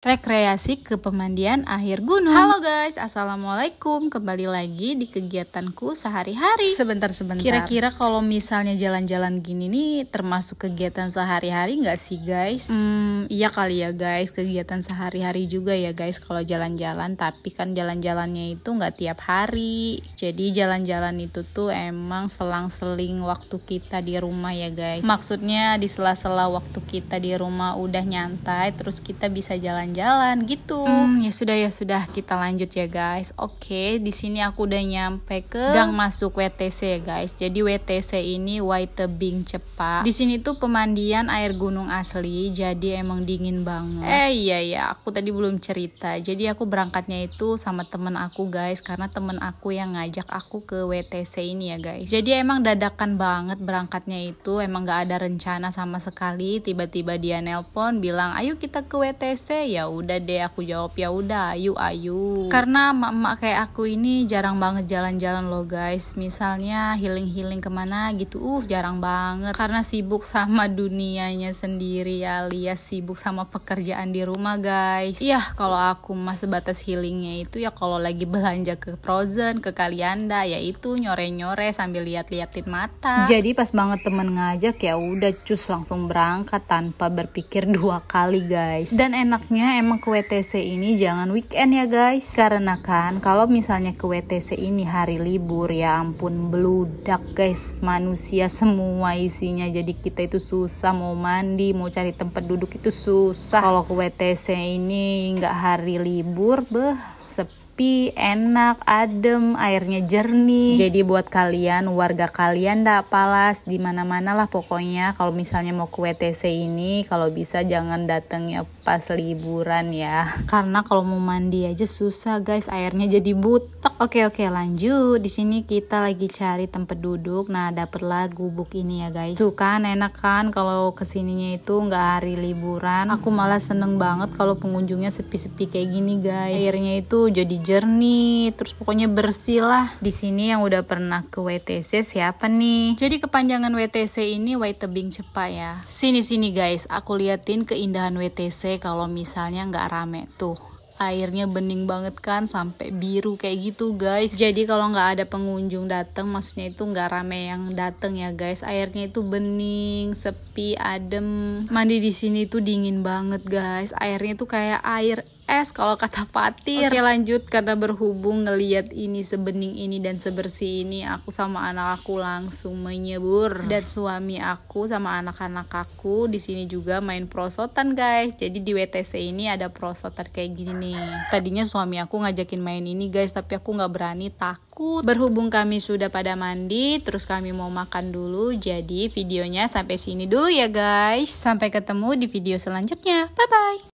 Rekreasi ke pemandian akhir gunung. Halo guys, assalamualaikum. Kembali lagi di kegiatanku sehari-hari. Sebentar sebentar. Kira-kira kalau misalnya jalan-jalan gini nih termasuk kegiatan sehari-hari nggak sih guys? Hmm, iya kali ya guys. Kegiatan sehari-hari juga ya guys kalau jalan-jalan. Tapi kan jalan-jalannya itu nggak tiap hari. Jadi jalan-jalan itu tuh emang selang-seling waktu kita di rumah ya guys. Maksudnya di sela-sela waktu kita di rumah udah nyantai, terus kita bisa jalan jalan-jalan gitu. Hmm, ya sudah ya sudah kita lanjut ya guys. Oke, di sini aku udah nyampe ke gang masuk WTC ya guys. Jadi WTC ini White Tebing Cepak. Di sini tuh pemandian air gunung asli, jadi emang dingin banget. Eh iya ya, aku tadi belum cerita. Jadi aku berangkatnya itu sama temen aku guys, karena temen aku yang ngajak aku ke WTC ini ya guys. Jadi emang dadakan banget berangkatnya itu, emang gak ada rencana sama sekali. Tiba-tiba dia nelpon bilang, ayo kita ke WTC ya ya udah deh aku jawab ya udah ayu ayu karena mak mak kayak aku ini jarang banget jalan-jalan loh guys misalnya healing-healing kemana gitu uh jarang banget karena sibuk sama dunianya sendiri alias sibuk sama pekerjaan di rumah guys iya kalau aku mas batas healingnya itu ya kalau lagi belanja ke Frozen ke Kalianda yaitu nyore-nyore sambil lihat-liatin mata jadi pas banget temen ngajak ya udah cus langsung berangkat tanpa berpikir dua kali guys dan enaknya emang ke WTC ini jangan weekend ya guys. Karena kan kalau misalnya ke WTC ini hari libur ya ampun beludak guys. Manusia semua isinya. Jadi kita itu susah mau mandi, mau cari tempat duduk itu susah. Kalau ke WTC ini nggak hari libur, beh sepi sepi, enak, adem, airnya jernih. Jadi buat kalian, warga kalian ndak palas di mana-mana lah pokoknya kalau misalnya mau ke WTC ini kalau bisa jangan datangnya pas liburan ya. Karena kalau mau mandi aja susah guys, airnya jadi butek. Oke oke lanjut. Di sini kita lagi cari tempat duduk. Nah, dapatlah gubuk ini ya guys. Tuh kan enak kan kalau kesininya itu nggak hari liburan. Aku malah seneng banget kalau pengunjungnya sepi-sepi kayak gini guys. Airnya itu jadi jernih, terus pokoknya bersih lah. Di sini yang udah pernah ke WTC siapa nih? Jadi kepanjangan WTC ini White Tebing Cepa ya. Sini-sini guys, aku liatin keindahan WTC kalau misalnya nggak rame tuh airnya bening banget kan sampai biru kayak gitu guys jadi kalau nggak ada pengunjung datang maksudnya itu nggak rame yang datang ya guys airnya itu bening sepi adem mandi di sini tuh dingin banget guys airnya tuh kayak air es kalau kata Fatir. Oke lanjut karena berhubung ngeliat ini sebening ini dan sebersih ini aku sama anak aku langsung menyebur dan suami aku sama anak-anak aku di sini juga main prosotan guys. Jadi di WTC ini ada prosotan kayak gini nih. Tadinya suami aku ngajakin main ini guys tapi aku nggak berani takut. Berhubung kami sudah pada mandi terus kami mau makan dulu jadi videonya sampai sini dulu ya guys. Sampai ketemu di video selanjutnya. Bye bye.